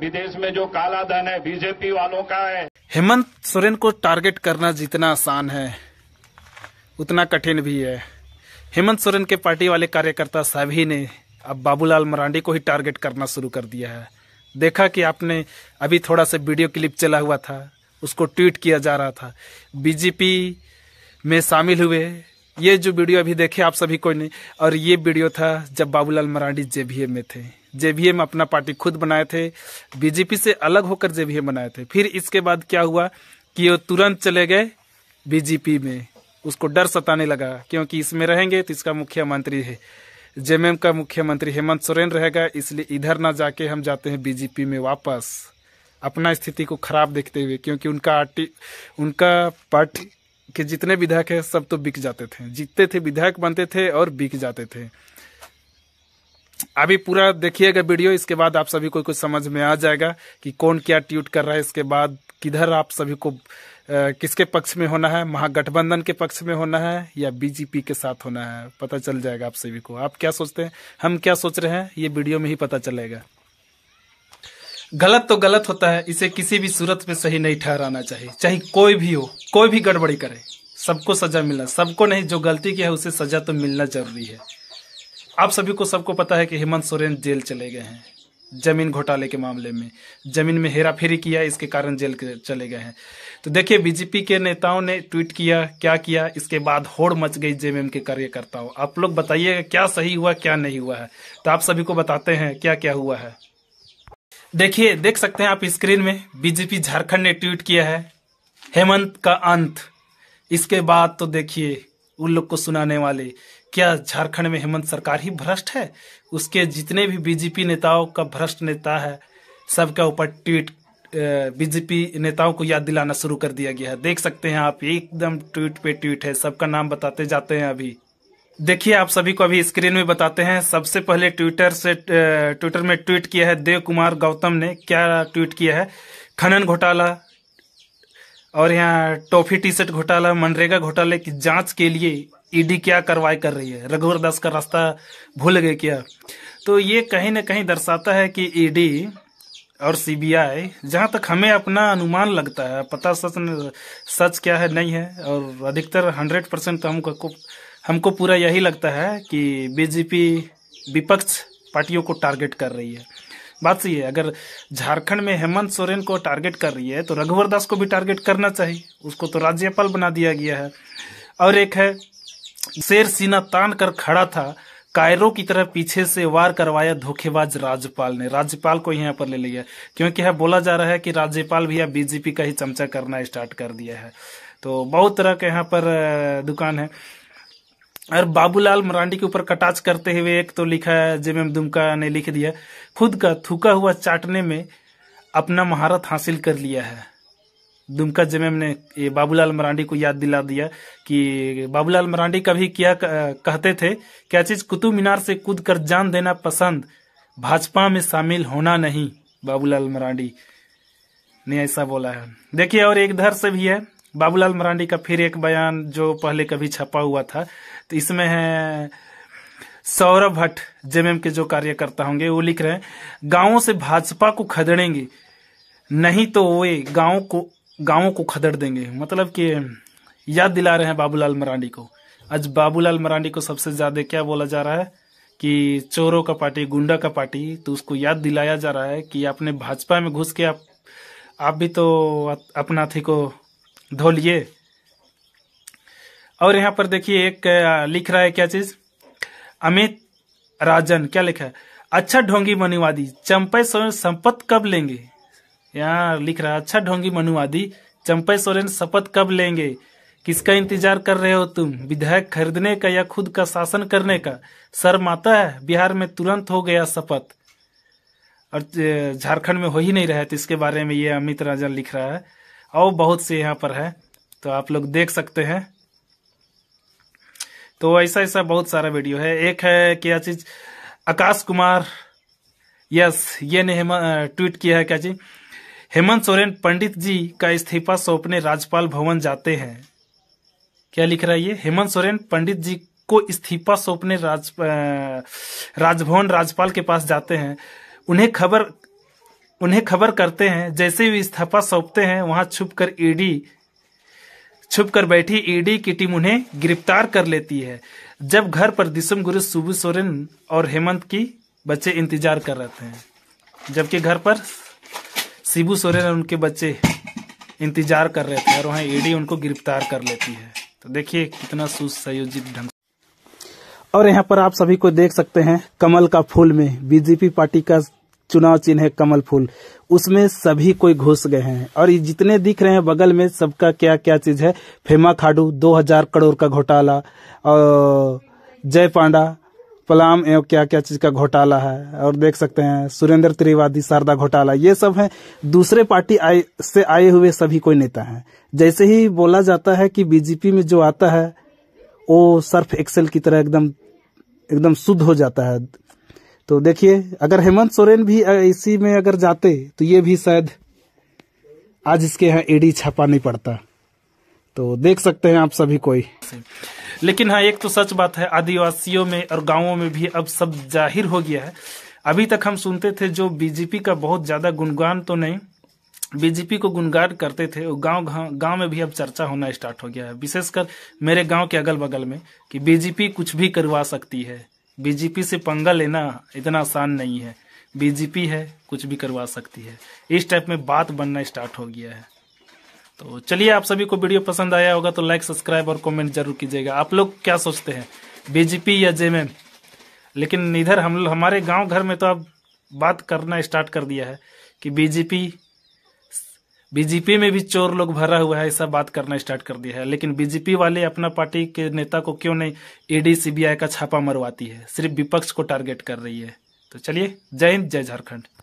विदेश में जो काला धन है बीजेपी वालों का है हेमंत सोरेन को टारगेट करना जितना आसान है उतना कठिन भी है हेमंत सोरेन के पार्टी वाले कार्यकर्ता सभी ने अब बाबूलाल मरांडी को ही टारगेट करना शुरू कर दिया है देखा कि आपने अभी थोड़ा सा वीडियो क्लिप चला हुआ था उसको ट्वीट किया जा रहा था बीजेपी में शामिल हुए ये जो वीडियो अभी देखे आप सभी को नहीं और ये वीडियो था जब बाबूलाल मरांडी जेबीए में थे जेवीएम अपना पार्टी खुद बनाए थे बीजेपी से अलग होकर जेवीएम बनाए थे फिर इसके बाद क्या हुआ कि वो तुरंत चले गए बीजेपी में उसको डर सताने लगा क्योंकि इसमें रहेंगे तो इसका मुख्यमंत्री है जेएमएम का मुख्यमंत्री हेमंत सोरेन रहेगा इसलिए इधर ना जाके हम जाते हैं बीजेपी में वापस अपना स्थिति को खराब देखते हुए क्योंकि उनका आर्टी उनका पार्टी के जितने विधायक हैं सब तो बिक जाते थे जीतते थे विधायक बनते थे और बिक जाते थे अभी पूरा देखिएगा वीडियो इसके बाद आप सभी को कुछ समझ में आ जाएगा कि कौन क्या ट्वीट कर रहा है इसके बाद किधर आप सभी को किसके पक्ष में होना है महागठबंधन के पक्ष में होना है या बीजेपी के साथ होना है पता चल जाएगा आप सभी को आप क्या सोचते हैं हम क्या सोच रहे हैं ये वीडियो में ही पता चलेगा गलत तो गलत होता है इसे किसी भी सूरत में सही नहीं ठहराना चाहिए चाहे कोई भी हो कोई भी गड़बड़ी करे सबको सजा मिलना सबको नहीं जो गलती की है उसे सजा तो मिलना जरूरी है आप सभी को सबको पता है कि हेमंत सोरेन जेल चले गए हैं जमीन घोटाले के मामले में जमीन में हेरा फेरी किया इसके कारण जेल चले गए हैं तो देखिए बीजेपी के नेताओं ने ट्वीट किया क्या किया इसके बाद होड़ मच गई जेएमएम के कार्यकर्ताओं आप लोग बताइएगा क्या सही हुआ क्या नहीं हुआ है तो आप सभी को बताते हैं क्या क्या हुआ है देखिए देख सकते हैं आप स्क्रीन में बीजेपी झारखंड ने ट्वीट किया है हेमंत का अंत इसके बाद तो देखिए उन लोग को सुनाने वाले क्या झारखंड में हेमंत सरकार ही भ्रष्ट है उसके जितने भी बीजेपी नेताओं का भ्रष्ट नेता है सबका ऊपर ट्वीट बीजेपी नेताओं को याद दिलाना शुरू कर दिया गया है देख सकते हैं आप एकदम ट्वीट पे ट्वीट है सबका नाम बताते जाते हैं अभी देखिए आप सभी को अभी स्क्रीन में बताते हैं सबसे पहले ट्विटर से ट्विटर में ट्वीट किया है देव कुमार गौतम ने क्या ट्वीट किया है खनन घोटाला और यहाँ टॉफी टी शर्ट घोटाला मनरेगा घोटाले की जांच के लिए ईडी क्या कार्रवाई कर रही है रघुवर दास का रास्ता भूल गए क्या तो ये कहीं ना कहीं दर्शाता है कि ईडी और सीबीआई जहाँ तक हमें अपना अनुमान लगता है पता सच सच क्या है नहीं है और अधिकतर हंड्रेड परसेंट तो हमको हमको पूरा यही लगता है कि बीजेपी विपक्ष पार्टियों को टारगेट कर रही है बात सही है अगर झारखंड में हेमंत सोरेन को टारगेट कर रही है तो रघुवर दास को भी टारगेट करना चाहिए उसको तो राज्यपाल बना दिया गया है और एक है शेर सीना तान कर खड़ा था कायरों की तरह पीछे से वार करवाया धोखेबाज राज्यपाल ने राज्यपाल को यहाँ पर ले लिया क्योंकि यह बोला जा रहा है कि राज्यपाल अब बीजेपी का ही चमचा करना स्टार्ट कर दिया है तो बहुत तरह के यहाँ पर दुकान है और बाबूलाल मरांडी के ऊपर कटाच करते हुए एक तो लिखा है जेम एम दुमका ने लिख दिया खुद का थूका हुआ चाटने में अपना महारत हासिल कर लिया है दुमका जमे ने हमने बाबूलाल मरांडी को याद दिला दिया कि बाबूलाल मरांडी कभी क्या कहते थे क्या चीज कुतुब मीनार से कूद कर जान देना पसंद भाजपा में शामिल होना नहीं बाबूलाल मरांडी ने ऐसा बोला है देखिए और एक धर से भी है बाबूलाल मरांडी का फिर एक बयान जो पहले कभी छपा हुआ था तो इसमें है सौरभ भट्ट जेएमएम के जो कार्यकर्ता होंगे वो लिख रहे हैं गांवों से भाजपा को खदेड़ेंगे नहीं तो वे गांव को गाँव को खदेड़ देंगे मतलब कि याद दिला रहे हैं बाबूलाल मरांडी को आज बाबूलाल मरांडी को सबसे ज्यादा क्या बोला जा रहा है कि चोरों का पार्टी गुंडा का पार्टी तो उसको याद दिलाया जा रहा है कि आपने भाजपा में घुस के आप आप भी तो अपना थी को धो लिए और यहाँ पर देखिए एक लिख रहा है क्या चीज अमित राजन क्या लिखा है अच्छा ढोंगी मनीवादी चंपे संपत्त कब लेंगे यहाँ लिख रहा अच्छा ढोंगी आदि चंपे सोरेन शपथ कब लेंगे किसका इंतजार कर रहे हो तुम विधायक खरीदने का या खुद का शासन करने का शर्म आता है बिहार में तुरंत हो गया शपथ और झारखंड में हो ही नहीं रहा है तो इसके बारे में ये अमित राजन लिख रहा है और बहुत से यहाँ पर है तो आप लोग देख सकते हैं तो ऐसा ऐसा बहुत सारा वीडियो है एक है क्या चीज आकाश कुमार यस ये ने ट्वीट किया है क्या चीज हेमंत सोरेन पंडित जी का इस्तीफा सौंपने राज्यपाल भवन जाते हैं क्या लिख रहा है ये हेमंत सोरेन पंडित जी को इस्तीफा सौंपने राज राजभवन राज्यपाल के पास जाते हैं उन्हें खबर उन्हें खबर करते हैं जैसे ही इस्तीफा सौंपते हैं वहां छुपकर ईडी छुपकर बैठी ईडी की टीम उन्हें गिरफ्तार कर लेती है जब घर पर दिसम गुरु सुबू सोरेन और हेमंत की बच्चे इंतजार कर रहे थे जबकि घर पर शिबू सोरेन और उनके बच्चे इंतजार कर रहे थे और वहाँ ईडी e उनको गिरफ्तार कर लेती है तो देखिए कितना सुसंयोजित ढंग और यहाँ पर आप सभी को देख सकते हैं कमल का फूल में बीजेपी पार्टी का चुनाव चिन्ह है कमल फूल उसमें सभी कोई घुस गए हैं और ये जितने दिख रहे हैं बगल में सबका क्या क्या चीज है फेमा खाडू 2000 करोड़ का घोटाला और जय पांडा पलाम एवं क्या क्या चीज का घोटाला है और देख सकते हैं सुरेंद्र त्रिवादी शारदा घोटाला ये सब है दूसरे पार्टी आए से आए हुए सभी कोई नेता हैं जैसे ही बोला जाता है कि बीजेपी में जो आता है वो सर्फ एक्सेल की तरह एकदम एकदम शुद्ध हो जाता है तो देखिए अगर हेमंत सोरेन भी इसी में अगर जाते तो ये भी शायद आज इसके यहाँ एडी छापा नहीं पड़ता तो देख सकते हैं आप सभी कोई लेकिन हाँ एक तो सच बात है आदिवासियों में और गाँवों में भी अब सब जाहिर हो गया है अभी तक हम सुनते थे जो बीजेपी का बहुत ज्यादा गुणगान तो नहीं बीजेपी को गुणगान करते थे और गांव गांव में भी अब चर्चा होना स्टार्ट हो गया है विशेषकर मेरे गांव के अगल बगल में कि बीजेपी कुछ भी करवा सकती है बीजेपी से पंगा लेना इतना आसान नहीं है बीजेपी है कुछ भी करवा सकती है इस टाइप में बात बनना स्टार्ट हो गया है तो चलिए आप सभी को वीडियो पसंद आया होगा तो लाइक सब्सक्राइब और कमेंट जरूर कीजिएगा आप लोग क्या सोचते हैं बीजेपी या जे लेकिन इधर हम हमारे गांव घर में तो अब बात करना स्टार्ट कर दिया है कि बीजेपी बीजेपी में भी चोर लोग भरा हुआ है ऐसा बात करना स्टार्ट कर दिया है लेकिन बीजेपी वाले अपना पार्टी के नेता को क्यों नहीं ईडी e सीबीआई का छापा मरवाती है सिर्फ विपक्ष को टारगेट कर रही है तो चलिए जय हिंद जय झारखंड